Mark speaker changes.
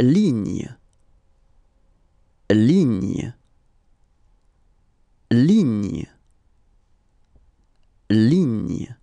Speaker 1: ligne, ligne, ligne, ligne.